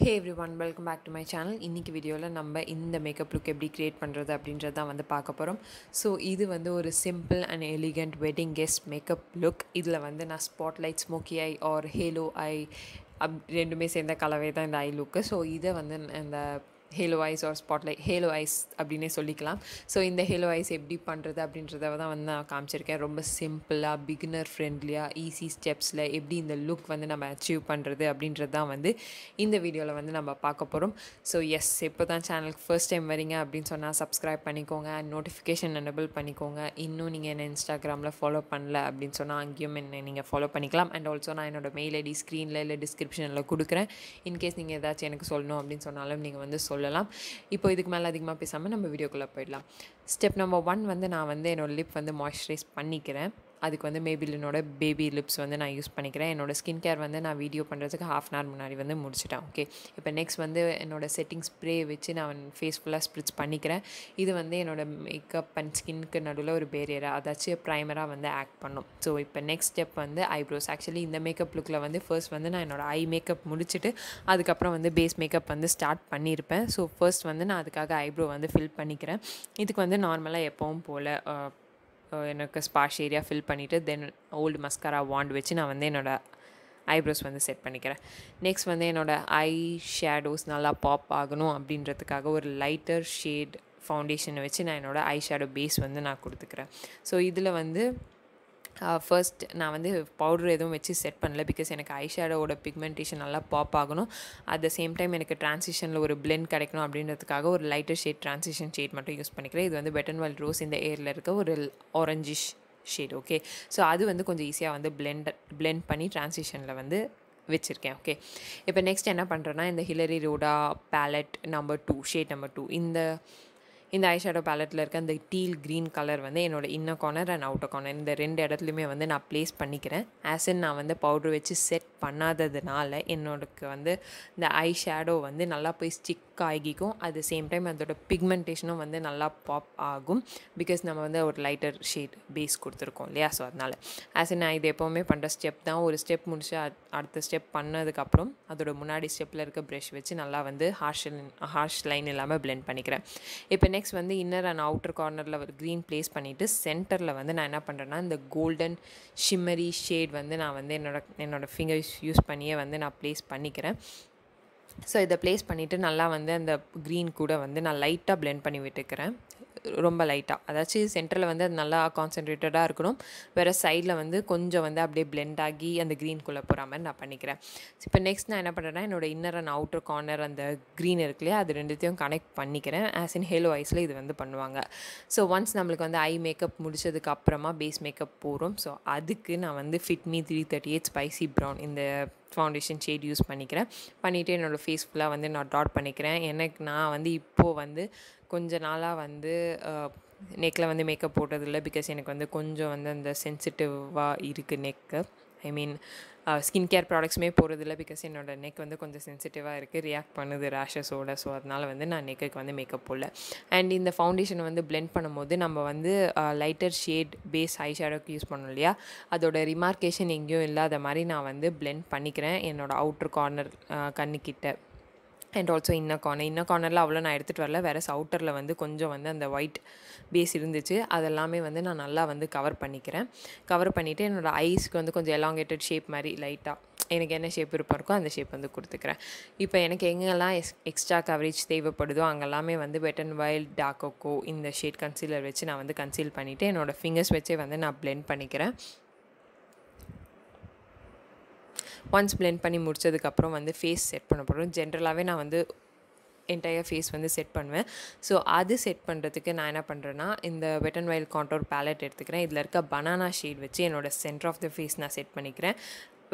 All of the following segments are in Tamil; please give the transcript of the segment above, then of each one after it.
hey everyone welcome back to my channel இன்றைக்கி வீடியோவில் நம்ம இந்த மேக்கப் லுக் எப்படி க்ரியேட் பண்ணுறது அப்படின்றது தான் வந்து பார்க்க போகிறோம் ஸோ இது வந்து ஒரு simple and elegant wedding guest makeup look இதில் வந்து நான் spotlight smokey eye or halo eye up ரெண்டுமே சேர்ந்த கலவை தான் இந்த ஐ லுக்கு ஸோ இதை வந்து இந்த halo eyes or spotlight halo eyes அப்படின்னே சொல்லிக்கலாம் ஸோ இந்த ஹேலோ ஐஸ் எப்படி பண்ணுறது அப்படின்றத தான் வந்து நான் காமிச்சிருக்கேன் ரொம்ப சிம்பிளாக பிகினர் ஃப்ரெண்ட்லியாக ஈஸி ஸ்டெப்ஸில் எப்படி இந்த லுக் வந்து நம்ம அச்சீவ் பண்ணுறது அப்படின்றது தான் வந்து இந்த வீடியோவில் வந்து நம்ம பார்க்க போகிறோம் ஸோ எஸ் எப்போ தான் சேனலுக்கு ஃபர்ஸ்ட் டைம் வரீங்க அப்படின்னு சொன்னால் சப்ஸ்கிரைப் பண்ணிக்கோங்க அண்ட் நோட்டிஃபிகேஷன் எனபிள் பண்ணிக்கோங்க இன்னும் நீங்கள் என்ன இன்ஸ்டாகிராமில் ஃபாலோ பண்ணல அப்படின்னு சொன்னால் அங்கேயும் என்ன நீங்கள் ஃபாலோ பண்ணிக்கலாம் அண்ட் ஆல்சோ நான் என்னோடய மெயில் ஐடி ஸ்க்ரீனில் இல்லை டிஸ்கிரிப்ஷனில் கொடுக்குறேன் இன்கேஸ் நீங்கள் ஏதாச்சும் எனக்கு சொல்லணும் அப்படின்னு சொன்னாலும் நீங்கள் வந்து சொல் சொல்லலாம் இப்போ இதுக்கு மேலே அதிகமாக பேசாமல் நம்ம வீடியோக்குள்ளே போயிடலாம் ஸ்டெப் நம்பர் ஒன் வந்து நான் வந்து என்னோடய லிப் வந்து மாய்ஸ்சரைஸ் பண்ணிக்கிறேன் அதுக்கு வந்து மேபிலினோட பேபி லிப்ஸ் வந்து நான் யூஸ் பண்ணிக்கிறேன் என்னோடய ஸ்கின் கேர் வந்து நான் வீடியோ பண்ணுறதுக்கு ஹாஃப் அன் ஹவர் முன்னாடி வந்து முடிச்சிட்டேன் ஓகே இப்போ நெக்ஸ்ட் வந்து என்னோடய செட்டிங் ஸ்ப்ரே வச்சு நான் ஃபேஸ் ஃபுல்லாக ஸ்ப்ரிட்ஸ் பண்ணிக்கிறேன் இது வந்து என்னோடய மேக்கப் அண்ட் ஸ்கின்க்கு நடுவில் ஒரு பேரியராக அதாச்சும் ப்ரைமராக வந்து ஆக்ட் பண்ணும் ஸோ இப்போ நெக்ஸ்ட் ஸ்டெப் வந்து ஐப்ரோஸ் ஆக்சுவலி இந்த மேக்கப் லுக்கில் வந்து ஃபர்ஸ்ட் வந்து நான் என்னோடய ஐ மேக்கப் முடிச்சுட்டு அதுக்கப்புறம் வந்து பேஸ் மேக்கப் வந்து ஸ்டார்ட் பண்ணியிருப்பேன் ஸோ ஃபர்ஸ்ட் வந்து நான் அதுக்காக ஐப்ரோ வந்து ஃபில் பண்ணிக்கிறேன் இதுக்கு வந்து நார்மலாக எப்போவும் போல் எனக்கு ஸ்பாஷ் ஏரியா ஃபில் பண்ணிவிட்டு தென் ஓல்டு மஸ்காரா வாண்ட் வச்சு நான் வந்து என்னோடய ஐப்ரோஸ் வந்து செட் பண்ணிக்கிறேன் நெக்ஸ்ட் வந்து என்னோடய ஐ ஷேடோஸ் நல்லா பாப் ஆகணும் அப்படின்றதுக்காக ஒரு லைட்டர் ஷேட் ஃபவுண்டேஷனை வச்சு நான் என்னோடய ஐ ஷேடோ பேஸ் வந்து நான் கொடுத்துக்கிறேன் ஸோ இதில் வந்து ஃபர்ஸ்ட் நான் வந்து பவுடர் எதுவும் வச்சு செட் பண்ணல பிகாஸ் எனக்கு ஐ ஷேடோவோட பிக்மெண்டேஷன் நல்லா பாப் ஆகணும் அட் த சேம் டைம் எனக்கு ட்ரான்சிஷனில் ஒரு பிளெண்ட் கிடைக்கணும் அப்படின்றதுக்காக ஒரு லைட்டர் ஷேட் ட்ரான்சிஷன் ஷேட் மட்டும் யூஸ் பண்ணிக்கிறேன் இது வந்து பெட்டன் வால் ரோஸ் இந்த ஏரியில் இருக்க ஒரு ஆரஞ்சிஷ் ஷேட் ஓகே ஸோ அது வந்து கொஞ்சம் ஈஸியாக வந்து பிளெண்ட் பிளெண்ட் பண்ணி ட்ரான்சிஷனில் வந்து வச்சுருக்கேன் ஓகே இப்போ நெக்ஸ்ட் என்ன பண்ணுறேன்னா இந்த Hilary Rhoda palette number two shade number two இந்த இந்த ஐ ஷேடோ பேலட்டில் இருக்க அந்த டீல் க்ரீன் கலர் வந்து என்னோடய inner corner and outer corner இந்த ரெண்டு இடத்துலையுமே வந்து நான் ப்ளேஸ் பண்ணிக்கிறேன் ஆஸ் இன் நான் வந்து பவுட்ரு வச்சு செட் பண்ணாததுனால என்னோடக்கு வந்து இந்த ஐ ஷேடோ வந்து நல்லா போய் ஸ்டிக் ஆகிக்கும் அட் த சேம் டைம் அதோட பிக்மெண்டேஷனும் வந்து நல்லா பாப் ஆகும் பிகாஸ் நம்ம வந்து ஒரு லைட்டர் ஷேட் பேஸ் கொடுத்துருக்கோம் இல்லையா ஸோ அதனால் ஆஸ் இன் நான் இது எப்போவுமே பண்ணுற ஸ்டெப் தான் ஒரு ஸ்டெப் முடிச்சு அடுத்த ஸ்டெப் பண்ணதுக்கப்புறம் அதோட முன்னாடி ஸ்டெப்பில் இருக்க ப்ரெஷ் வச்சு நல்லா வந்து ஹார்ஷ் ஹார்ஷ் லைன் இல்லாமல் பிளெண்ட் பண்ணிக்கிறேன் இப்போ நெக்ஸ்ட் வந்து இன்னர் அண்ட் அவுட்டர் கார்னரில் ஒரு க்ரீன் ப்ளேஸ் பண்ணிவிட்டு சென்டரில் வந்து நான் என்ன பண்ணுறேன்னா இந்த கோல்டன் ஷிம்மரி ஷேட் வந்து நான் வந்து என்னோட என்னோடய ஃபிங்கர்ஸ் யூஸ் பண்ணியே வந்து நான் ப்ளேஸ் பண்ணிக்கிறேன் ஸோ இதை ப்ளேஸ் பண்ணிவிட்டு நல்லா வந்து அந்த க்ரீன் கூட வந்து நான் லைட்டாக பிளெண்ட் பண்ணி விட்டுக்கிறேன் ரொம்ப லைட்டாக அதாச்சும் சென்டரில் வந்து அது நல்லா கான்சென்ட்ரேட்டடாக இருக்கணும் வேறு சைடில் வந்து கொஞ்சம் வந்து அப்படியே பிளெண்ட் ஆகி அந்த க்ரீன்குள்ளே போகிற மாதிரி நான் பண்ணிக்கிறேன் இப்போ நெக்ஸ்ட் நான் என்ன பண்ணுறேன்னா என்னோடய இன்னர் அண்ட் அவுட்டர் கார்னர் அந்த க்ரீன் இருக்குல்லையே அது ரெண்டுத்தையும் கனெக்ட் பண்ணிக்கிறேன் ஆஸ் இன் ஹேலோ ஐஸில் இது வந்து பண்ணுவாங்க ஸோ ஒன்ஸ் நம்மளுக்கு வந்து ஐ மேக்கப் முடிச்சதுக்கு அப்புறமா பேஸ் மேக்கப் போகிறோம் ஸோ அதுக்கு நான் வந்து fit me three thirty eight spicy brown இந்த ஃபவுண்டேஷன் ஷேட் யூஸ் பண்ணிக்கிறேன் பண்ணிவிட்டு என்னோடய ஃபேஸ் ஃபுல்லாக வந்து நான் டாட் பண்ணிக்கிறேன் எனக்கு நான் வந்து இப்போது வந்து கொஞ்ச நாளாக வந்து நெக்கில் வந்து மேக்கப் போட்டதில்லை பிகாஸ் எனக்கு வந்து கொஞ்சம் வந்து அந்த சென்சிட்டிவாக இருக்குது நெக்கு ஐ மீன் ஸ்கின் கேர் ப்ராடக்ட்ஸுமே போகிறதில்ல பிகாஸ் என்னோடய நெக் வந்து கொஞ்சம் சென்சிட்டிவாக இருக்குது ரியாக்ட் பண்ணுது ரேஷஸோட ஸோ அதனால் வந்து நான் நெக்குக்கு வந்து மேக்கப் போடல அண்ட் இந்த ஃபவுண்டேஷனை வந்து பிளெண்ட் பண்ணும்போது நம்ம வந்து லைட்டர் ஷேட் பேஸ் ஐ ஷேடோக்கு யூஸ் பண்ணோம் இல்லையா அதோட ரிமார்க்கேஷன் எங்கேயும் இல்லாத மாதிரி நான் வந்து பிளெண்ட் பண்ணிக்கிறேன் என்னோடய அவுட்ரு கார்னர் கண்ணுக்கிட்ட and also inner corner inner கார்னரில் அவ்வளோ நான் எடுத்துகிட்டு வரல வேறு சவுட்டரில் வந்து கொஞ்சம் வந்து அந்த ஒயிட் பேஸ் இருந்துச்சு அதெல்லாமே வந்து நான் நல்லா வந்து கவர் பண்ணிக்கிறேன் கவர் பண்ணிவிட்டு என்னோடய ஐஸ்க்கு வந்து கொஞ்சம் எலாங்கேட்டட் ஷேப் மாதிரி லைட்டாக எனக்கு என்ன ஷேப் விருப்பம் இருக்கோ அந்த ஷேப் வந்து கொடுத்துக்கிறேன் இப்போ எனக்கு எங்கெல்லாம் எஸ் எக்ஸ்ட்ரா கவரேஜ் தேவைப்படுதோ அங்கெல்லாமே வந்து வெட் அண்ட் வைல்ட் டாக்கோக்கோ இந்த ஷேட் கன்சீலர் வச்சு நான் வந்து கன்சீல் பண்ணிவிட்டு என்னோடய ஃபிங்கர்ஸ் வச்சே வந்து நான் ப்ளெண்ட் பண்ணிக்கிறேன் ஒன்ஸ் பிளெண்ட் பண்ணி முடித்ததுக்கப்புறம் வந்து ஃபேஸ் செட் பண்ண போகிறோம் ஜென்ரலாகவே நான் வந்து என்டையர் ஃபேஸ் வந்து செட் பண்ணுவேன் ஸோ அது செட் பண்ணுறதுக்கு நான் என்ன பண்ணுறேன்னா இந்த wet and wild contour palette எடுத்துக்கிறேன் இதில் இருக்க பனானா ஷேட் வச்சு என்னோட சென்டர் ஆஃப் த ஃபேஸ் நான் செட் பண்ணிக்கிறேன்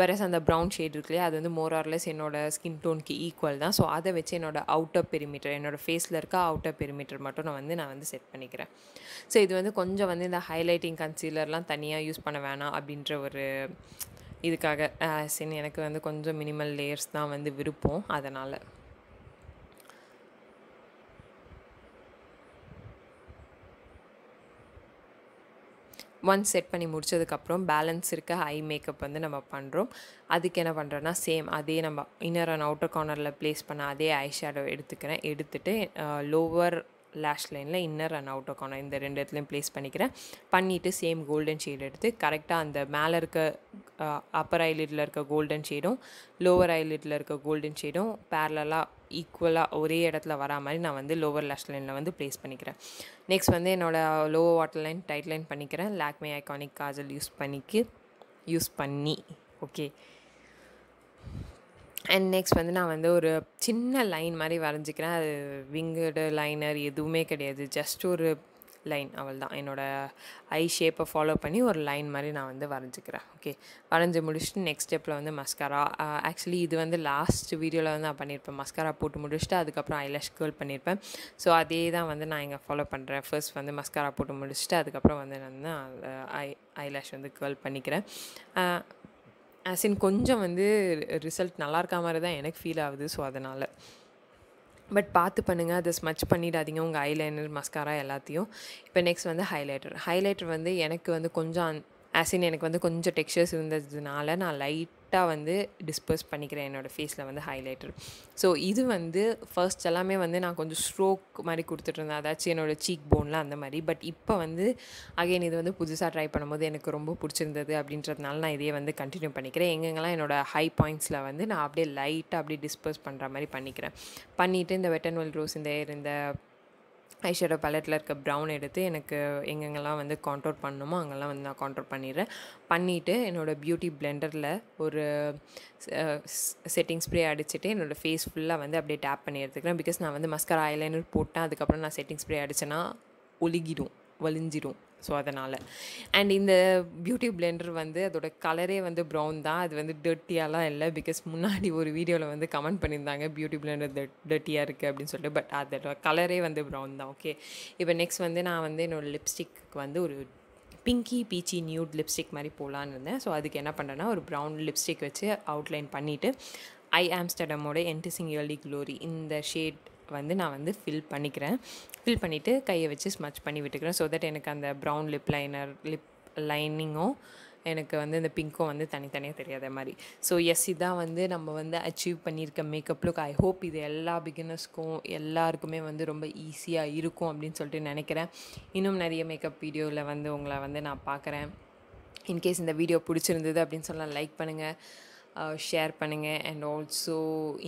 வேறஸ் அந்த ப்ரௌன் ஷேட் இருக்குல்லையே அது வந்து மோர் ஆர்லெஸ் என்னோடய ஸ்கின் டோனுக்கு ஈக்குவல் தான் ஸோ அதை வச்சு என்னோடய அவுட்டர் பெரிமீட்டர் என்னோடய ஃபேஸில் இருக்க அவுட்டர் பெரிமீட்டர் மட்டும் நான் வந்து நான் வந்து செட் பண்ணிக்கிறேன் ஸோ இது வந்து கொஞ்சம் வந்து இந்த ஹைலைட்டிங் கன்சீலர்லாம் தனியாக யூஸ் பண்ண வேணாம் அப்படின்ற ஒரு இதுக்காக சின்ன எனக்கு வந்து கொஞ்சம் மினிமல் லேயர்ஸ் தான் வந்து விருப்பம் அதனால் ஒன்ஸ் செட் பண்ணி முடித்ததுக்கப்புறம் பேலன்ஸ் இருக்க ஹை மேக்கப் வந்து நம்ம பண்ணுறோம் அதுக்கு என்ன பண்ணுறோன்னா சேம் அதே நம்ம இன்னர் அண்ட் அவுட்டர் கார்னரில் ப்ளேஸ் பண்ண அதே ஐ ஷேடோ எடுத்துக்கிறேன் எடுத்துகிட்டு லோவர் லேஷ் லைனில் இன்னர் அண்ட் அவுட்டர் கார்னர் இந்த ரெண்டு இடத்துலையும் ப்ளேஸ் பண்ணிக்கிறேன் பண்ணிவிட்டு சேம் கோல்டன் ஷேட் எடுத்து கரெக்டாக அந்த மேலே இருக்க அப்பர் ஐலிட்டில் இருக்க கோல்டன் ஷேடும் லோவர் ஐலிட்டில் இருக்க கோல்டன் ஷேடும் பேரலாக ஈக்குவலாக ஒரே இடத்துல வரா மாதிரி நான் வந்து லோவர் லேஷ் லைனில் வந்து ப்ளேஸ் பண்ணிக்கிறேன் நெக்ஸ்ட் வந்து என்னோடய lower water line tight line பண்ணிக்கிறேன் லாக்மே ஐகானிக் காஜல் யூஸ் பண்ணிக்கு யூஸ் பண்ணி ஓகே அண்ட் நெக்ஸ்ட் வந்து நான் வந்து ஒரு சின்ன லைன் மாதிரி வரைஞ்சிக்கிறேன் அது விங்குடு லைனர் எதுவுமே கிடையாது ஜஸ்ட் ஒரு லைன் அவள் தான் என்னோடய ஐ ஷேப்பை ஃபாலோ பண்ணி ஒரு லைன் மாதிரி நான் வந்து வரைஞ்சிக்கிறேன் ஓகே வரைஞ்சி முடிச்சுட்டு நெக்ஸ்ட் ஸ்டெப்பில் வந்து மஸ்காரா ஆக்சுவலி இது வந்து லாஸ்ட் வீடியோவில் வந்து நான் பண்ணியிருப்பேன் மஸ்காரா போட்டு முடிச்சுட்டு அதுக்கப்புறம் ஐலேஷ் கேர்ள் பண்ணியிருப்பேன் ஸோ அதே தான் வந்து நான் இங்கே ஃபாலோ பண்ணுறேன் ஃபர்ஸ்ட் வந்து மஸ்காரா போட்டு முடிச்சுட்டு அதுக்கப்புறம் வந்து நான் ஐ ஐலேஷ் வந்து கேர்ள் பண்ணிக்கிறேன் ஆஸ் இன் கொஞ்சம் வந்து ரிசல்ட் நல்லா இருக்க மாதிரி தான் எனக்கு ஃபீல் ஆகுது ஸோ அதனால் பட் பார்த்து பண்ணுங்கள் அதை ஸ்மச் பண்ணிடாதீங்க உங்கள் ஐலைனர் மஸ்காரா எல்லாத்தையும் இப்போ நெக்ஸ்ட் வந்து ஹைலைட்டர் ஹைலைட்டர் வந்து எனக்கு வந்து கொஞ்சம் ஆசின் எனக்கு வந்து கொஞ்சம் டெக்ஸ்சர்ஸ் இருந்ததுனால நான் லைட்டாக வந்து டிஸ்பர்ஸ் பண்ணிக்கிறேன் என்னோடய ஃபேஸில் வந்து ஹைலைட்டர் ஸோ இது வந்து ஃபர்ஸ்ட் எல்லாமே வந்து நான் கொஞ்சம் ஸ்ட்ரோக் மாதிரி கொடுத்துட்ருந்தேன் அதாச்சும் என்னோடய சீக் போன்லாம் அந்த மாதிரி பட் இப்போ வந்து அகெயின் இது வந்து புதுசாக ட்ரை பண்ணும்போது எனக்கு ரொம்ப பிடிச்சிருந்தது அப்படின்றதுனால நான் இதையே வந்து கண்டினியூ பண்ணிக்கிறேன் எங்கெங்கெல்லாம் என்னோடய ஹை பாயிண்ட்ஸில் வந்து நான் அப்படியே லைட்டாக அப்படியே டிஸ்பர்ஸ் பண்ணுற மாதிரி பண்ணிக்கிறேன் பண்ணிவிட்டு இந்த வெட்டன்வெல் ரோஸ் இந்த இந்த ஐஷேடோ பேலட்டில் இருக்க ப்ரௌன் எடுத்து எனக்கு எங்கெங்கெல்லாம் வந்து கான்ட்ரோல் பண்ணணுமோ அங்கெல்லாம் வந்து நான் கான்ட்ரோல் பண்ணிடுறேன் பண்ணிவிட்டு என்னோடய பியூட்டி பிளெண்டரில் ஒரு செட்டிங் ஸ்ப்ரே அடிச்சுட்டு என்னோடய ஃபேஸ் ஃபுல்லாக வந்து அப்படியே டேப் பண்ணி எடுத்துக்கிறேன் பிகாஸ் நான் வந்து மஸ்கர் ஆயிலைனர் போட்டேன் அதுக்கப்புறம் நான் செட்டிங் ஸ்ப்ரே அடித்தேன்னா ஒழுகிடும் வலிஞ்சிடும் ஸோ அதனால் அண்ட் இந்த பியூட்டி பிளெண்டர் வந்து அதோட கலரே வந்து ப்ரௌன் தான் அது வந்து டர்ட்டியாலாம் இல்லை பிகாஸ் முன்னாடி ஒரு வீடியோவில் வந்து கமெண்ட் பண்ணியிருந்தாங்க பியூட்டி பிளெண்டர் டர்ட்டியாக இருக்குது அப்படின்னு சொல்லிட்டு பட் அதோட கலரே வந்து ப்ரௌன் தான் ஓகே இப்போ நெக்ஸ்ட் வந்து நான் வந்து என்னோடய லிப்ஸ்டிக்கு வந்து ஒரு பிங்கி பீச்சி நியூட் லிப்ஸ்டிக் மாதிரி போகலான்னு இருந்தேன் ஸோ அதுக்கு என்ன பண்ணுறேன்னா ஒரு ப்ரௌன் லிப்ஸ்டிக் வச்சு அவுட்லைன் பண்ணிவிட்டு ஐ ஆம்ஸ்டடமோட என்டிசிங் இயர்லி க்ளோரி இந்த ஷேட் வந்து நான் வந்து ஃபில் பண்ணிக்கிறேன் ஃபில் பண்ணிவிட்டு கையை வச்சு ஸ்மச் பண்ணி விட்டுக்கிறேன் ஸோ தட் எனக்கு அந்த ப்ரௌன் லிப் லைனர் லிப் லைனிங்கும் எனக்கு வந்து இந்த பிங்க்கும் வந்து தனித்தனியாக தெரியாத மாதிரி ஸோ எஸ் இதான் வந்து நம்ம வந்து அச்சீவ் பண்ணியிருக்க மேக்கப் லுக் ஐ ஹோப் இது எல்லா பிகினர்ஸ்க்கும் எல்லாருக்குமே வந்து ரொம்ப ஈஸியாக இருக்கும் அப்படின்னு சொல்லிட்டு நினைக்கிறேன் இன்னும் நிறைய மேக்கப் வீடியோவில் வந்து உங்களை வந்து நான் பார்க்குறேன் இன்கேஸ் இந்த வீடியோ பிடிச்சிருந்தது அப்படின்னு சொல்லலாம் லைக் பண்ணுங்கள் ஷேர் பண்ணுங்கள் அண்ட் ஆல்சோ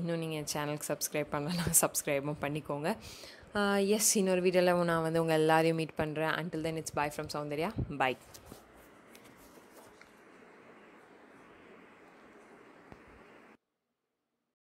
இன்னும் நீங்கள் சேனலுக்கு சப்ஸ்கிரைப் பண்ணலாம் சப்ஸ்கிரைபும் பண்ணிக்கோங்க எஸ் uh, இன்னொரு வீடியோவில் நான் வந்து உங்கள் எல்லாரையும் மீட் பண்ணுறேன் until then it's bye from Soundarya by